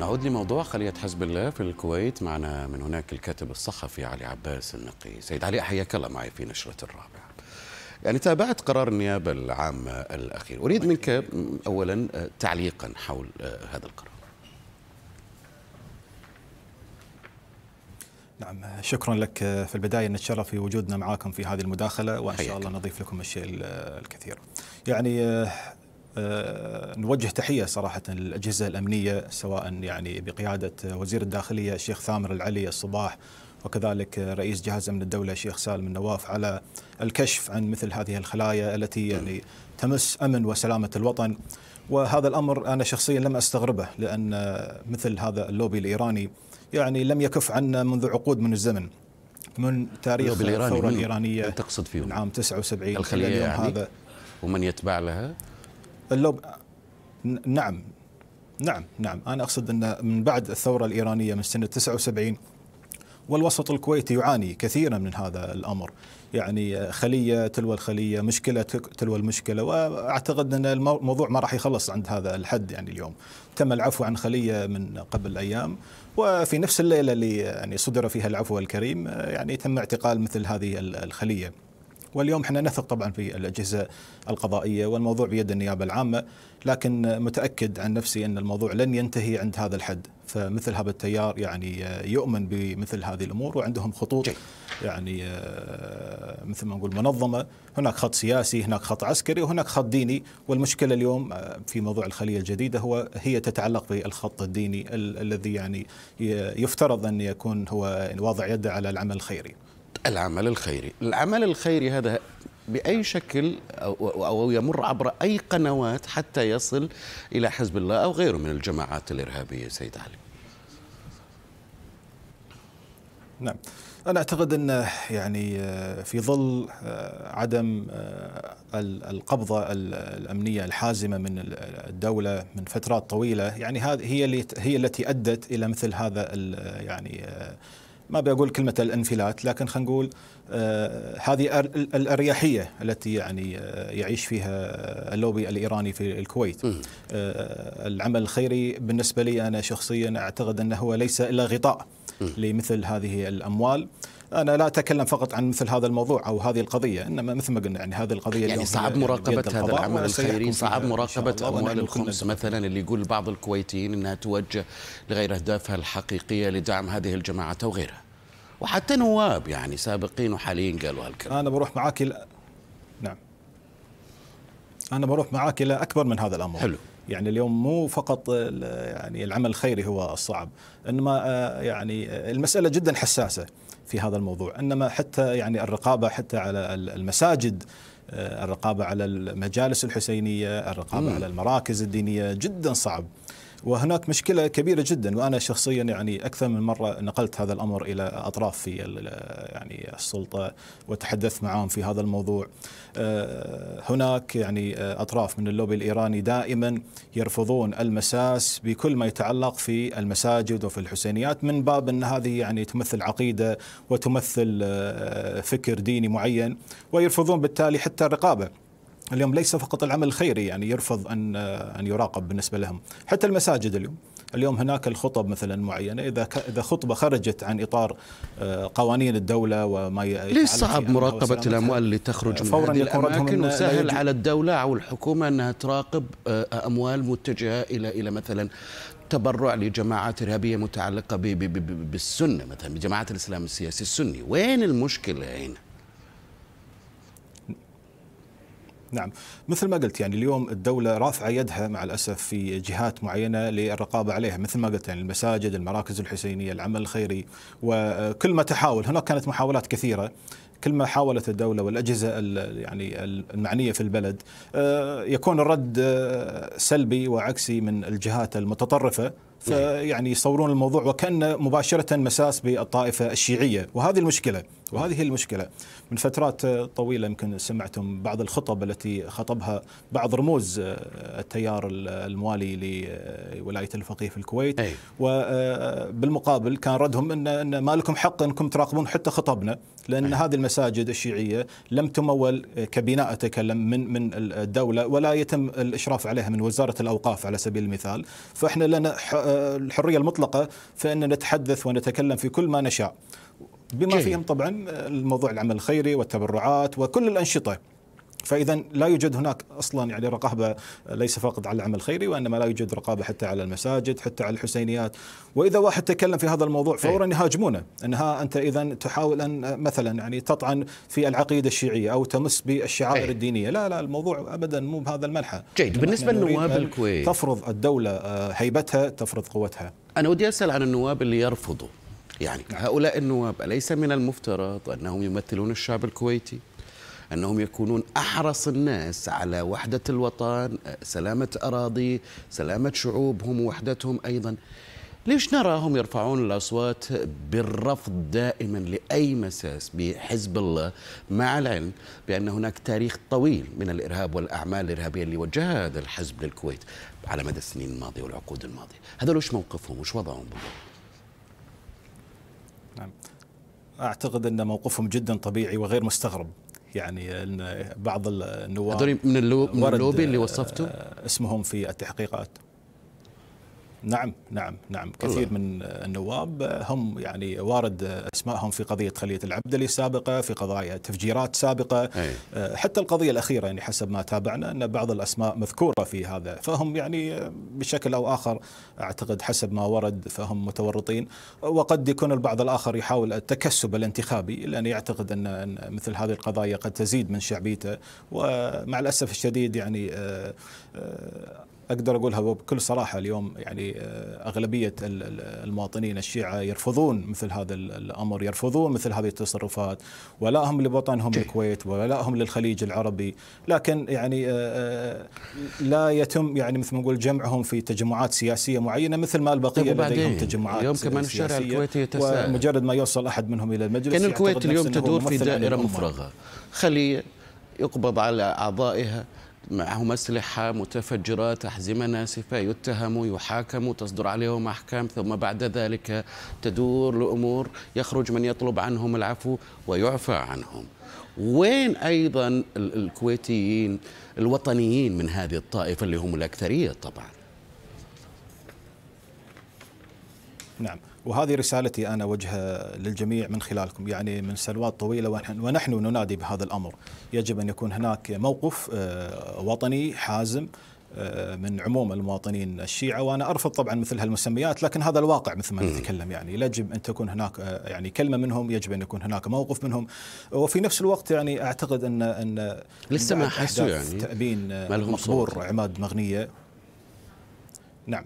نعود لموضوع خلية حزب الله في الكويت معنا من هناك الكاتب الصحفي علي عباس النقي سيد علي أحياك الله معي في نشرة الرابع يعني تابعت قرار النيابة العامة الأخير أريد منك أولا آه، تعليقا حول آه، هذا القرار نعم شكرا لك آه، في البدايه نتشرف في وجودنا معاكم في هذه المداخله وان شاء الله نضيف لكم الشيء الكثير. يعني آه، نوجه تحيه صراحه للاجهزه الامنيه سواء يعني بقياده وزير الداخليه الشيخ ثامر العلي الصباح وكذلك رئيس جهاز امن الدوله الشيخ سالم النواف على الكشف عن مثل هذه الخلايا التي يعني تمس امن وسلامه الوطن وهذا الامر انا شخصيا لم استغربه لان مثل هذا اللوبي الايراني يعني لم يكف عنا منذ عقود من الزمن من تاريخ الثوره الايرانيه تقصد فيهم عام 79 الخليه يعني هذا ومن يتبع لها اللوب نعم نعم نعم انا اقصد ان من بعد الثوره الايرانيه من سنه 79 والوسط الكويتي يعاني كثيرا من هذا الامر يعني خليه تلو الخليه مشكله تلو المشكله واعتقد ان الموضوع ما راح يخلص عند هذا الحد يعني اليوم تم العفو عن خليه من قبل ايام وفي نفس الليله اللي يعني صدر فيها العفو الكريم يعني تم اعتقال مثل هذه الخليه واليوم احنا نثق طبعا في الاجهزه القضائيه والموضوع بيد النيابه العامه لكن متاكد عن نفسي ان الموضوع لن ينتهي عند هذا الحد فمثل هذا التيار يعني يؤمن بمثل هذه الامور وعندهم خطوط يعني آه، مثل ما نقول منظمه هناك خط سياسي هناك خط عسكري وهناك خط ديني والمشكله اليوم آه، في موضوع الخليه الجديده هو هي تتعلق بالخط الديني الذي يعني يفترض ان يكون هو واضع يده على العمل الخيري العمل الخيري العمل الخيري هذا بأي شكل أو, أو يمر عبر أي قنوات حتى يصل إلى حزب الله أو غيره من الجماعات الإرهابية سيد علي نعم أنا أعتقد أن يعني آه، في ظل آه، عدم آه، القبضة الأمنية الحازمة من الدولة من فترات طويلة يعني هذه هي هي التي أدت إلى مثل هذا يعني ما بقول كلمة الانفلات لكن خلينا نقول آه، هذه الأريحية التي يعني آه، يعيش فيها اللوبي الإيراني في الكويت آه، العمل الخيري بالنسبة لي أنا شخصيا أعتقد أنه ليس إلا غطاء لمثل هذه الأموال انا لا اتكلم فقط عن مثل هذا الموضوع او هذه القضيه انما مثل ما قلنا يعني هذه القضيه يعني صعب مراقبه هذا العمل الخيري صعب مراقبه اموال الخمس مثلا اللي يقول بعض الكويتيين انها توجه لغير اهدافها الحقيقيه لدعم هذه الجماعات وغيرها وحتى نواب يعني سابقين وحاليين قالوا هالكلام انا بروح معاك ل... نعم انا بروح معاك الى اكبر من هذا الامر حلو يعني اليوم مو فقط يعني العمل الخيري هو الصعب انما آه، يعني المساله جدا حساسه في هذا الموضوع انما حتى يعني الرقابه حتى على المساجد آه، الرقابه على المجالس الحسينيه الرقابه مم. على المراكز الدينيه جدا صعب وهناك مشكله كبيره جدا وانا شخصيا يعني اكثر من مره نقلت هذا الامر الى اطراف في يعني السلطه وتحدثت معهم في هذا الموضوع آه، هناك يعني اطراف من اللوبي الايراني دائما يرفضون المساس بكل ما يتعلق في المساجد وفي الحسينيات من باب ان هذه يعني تمثل عقيده وتمثل آه، فكر ديني معين ويرفضون بالتالي حتى الرقابه اليوم ليس فقط العمل الخيري يعني يرفض ان ان يراقب بالنسبه لهم، حتى المساجد اليوم اليوم هناك الخطب مثلا معينه اذا اذا خطبه خرجت عن اطار آه، قوانين الدوله وما ليش صعب مراقبه الاموال اللي تخرج آه، من فورا هذه الاماكن وسهل على الدوله او الحكومه انها تراقب آه، اموال متجهه الى الى مثلا تبرع لجماعات إرهابية متعلقة بالسنة مثلا بجماعة الإسلام السياسي السني وين المشكلة هنا؟ نعم مثل ما قلت يعني اليوم الدولة رافعة يدها مع الأسف في جهات معينة للرقابة عليها مثل ما قلت يعني المساجد المراكز الحسينية العمل الخيري وكل ما تحاول هناك كانت محاولات كثيرة كل ما حاولت الدولة والأجهزة يعني المعنية في البلد آه، يكون الرد آه، سلبي وعكسي من الجهات المتطرفة فيعني نعم. يصورون الموضوع وكأنه مباشرة مساس بالطائفة الشيعية وهذه المشكلة وهذه هي المشكله من فترات طويله يمكن سمعتم بعض الخطب التي خطبها بعض رموز آه، التيار الموالي لولايه الفقيه في الكويت أي. وبالمقابل آه، كان ردهم ان ما لكم حق انكم تراقبون حتى خطبنا لان أي. هذه المساجد الشيعيه لم تمول كبناء اتكلم من من الدوله ولا يتم الاشراف عليها من وزاره الاوقاف على سبيل المثال فاحنا لنا آه، الحريه المطلقه فإننا نتحدث ونتكلم في كل ما نشاء بما جيد. فيهم طبعا آه، الموضوع العمل الخيري والتبرعات وكل الأنشطة فاذا لا يوجد هناك اصلا يعني رقابه آه، ليس فقط على العمل الخيري وانما لا يوجد رقابه حتى على المساجد حتى على الحسينيات واذا واحد تكلم في هذا الموضوع إيه. فورا يهاجمونه انها انت اذا تحاول ان آه، مثلا يعني تطعن في العقيده الشيعيه او تمس بالشعائر إيه. الدينيه لا لا الموضوع ابدا مو بهذا المنحى جيد بالنسبه لنواب الكويت تفرض الدوله هيبتها تفرض قوتها انا ودي اسال عن النواب اللي يرفضوا يعني هؤلاء النواب أليس من المفترض أنهم يمثلون الشعب الكويتي أنهم يكونون أحرص الناس على وحدة الوطن سلامة أراضي سلامة شعوبهم ووحدتهم أيضا ليش نراهم يرفعون الأصوات بالرفض دائما لأي مساس بحزب الله مع العلم بأن هناك تاريخ طويل من الإرهاب والأعمال الإرهابية اللي وجهها هذا الحزب للكويت على مدى السنين الماضية والعقود الماضية هذول وش موقفهم وش وضعهم بالضبط نعم. اعتقد ان موقفهم جدا طبيعي وغير مستغرب يعني ان بعض النواب من, من اللوبي اللي وصفته آه، اسمهم في التحقيقات نعم نعم نعم كثير الله. من النواب هم يعني وارد اسمائهم في قضيه خليه العبدلي السابقه في قضايا تفجيرات سابقه أي. أه، حتى القضيه الاخيره يعني حسب ما تابعنا ان بعض الاسماء مذكوره في هذا فهم يعني بشكل او اخر اعتقد حسب ما ورد فهم متورطين وقد يكون البعض الاخر يحاول التكسب الانتخابي لان يعتقد ان مثل هذه القضايا قد تزيد من شعبيته ومع الاسف الشديد يعني أه، أه، اقدر اقولها بكل صراحه اليوم يعني آه، اغلبيه المواطنين الشيعه يرفضون مثل هذا الامر، يرفضون مثل هذه التصرفات، ولاهم لوطنهم الكويت، ولاهم للخليج العربي، لكن يعني آه، آه، لا يتم يعني مثل ما نقول جمعهم في تجمعات سياسيه معينه مثل ما البقيه طيب، لديهم تجمعات اليوم كمان الشارع الكويتي يتساءل ومجرد ما يوصل احد منهم الى المجلس كان الكويت اليوم تدور في دائره مفرغه، خليه يقبض على اعضائها معهم أسلحة متفجرات أحزمة ناسفة يتهم يحاكم تصدر عليهم أحكام ثم بعد ذلك تدور الأمور يخرج من يطلب عنهم العفو ويعفى عنهم وين أيضا الكويتيين الوطنيين من هذه الطائفة اللي هم الأكثرية طبعا نعم وهذه رسالتي أنا وجهها للجميع من خلالكم يعني من سنوات طويلة ونحن ننادي بهذا الأمر يجب أن يكون هناك موقف آه، وطني حازم آه، من عموم المواطنين الشيعة وأنا أرفض طبعا مثل هالمسميات لكن هذا الواقع مثل ما نتكلم يعني يجب أن تكون هناك آه، يعني كلمة منهم يجب أن يكون هناك موقف منهم وفي نفس الوقت يعني أعتقد أن أن لسه ما حسوا يعني تأبين مقبور عماد مغنية نعم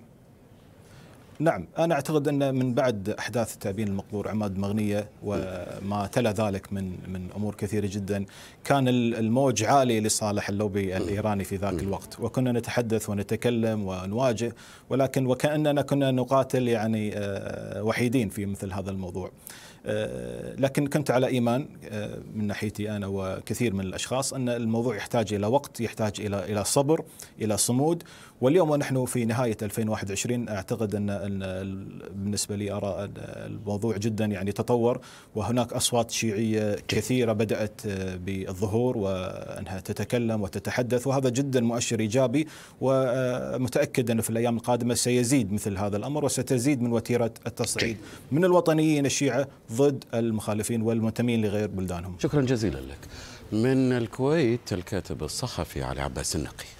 نعم أنا أعتقد أن من بعد أحداث التابين المقبور عماد مغنية وما تلا ذلك من من أمور كثيرة جدا كان الموج عالي لصالح اللوبي الإيراني في ذاك الوقت وكنا نتحدث ونتكلم ونواجه ولكن وكأننا كنا نقاتل يعني آه، وحيدين في مثل هذا الموضوع آه، لكن كنت على ايمان آه، من ناحيتي انا وكثير من الاشخاص ان الموضوع يحتاج الى وقت، يحتاج الى الى صبر، الى صمود، واليوم ونحن في نهايه 2021 اعتقد ان بالنسبه لي ارى الموضوع جدا يعني تطور وهناك اصوات شيعيه كثيره بدات آه، بالظهور وانها تتكلم وتتحدث وهذا جدا مؤشر ايجابي ومتاكد انه في الايام القادمه سيزيد مثل هذا الامر وستزيد من وتيره التصعيد من الوطنيين الشيعه ضد المخالفين والمنتمين لغير بلدانهم شكرا جزيلا لك من الكويت الكاتب الصحفي علي عباس النقي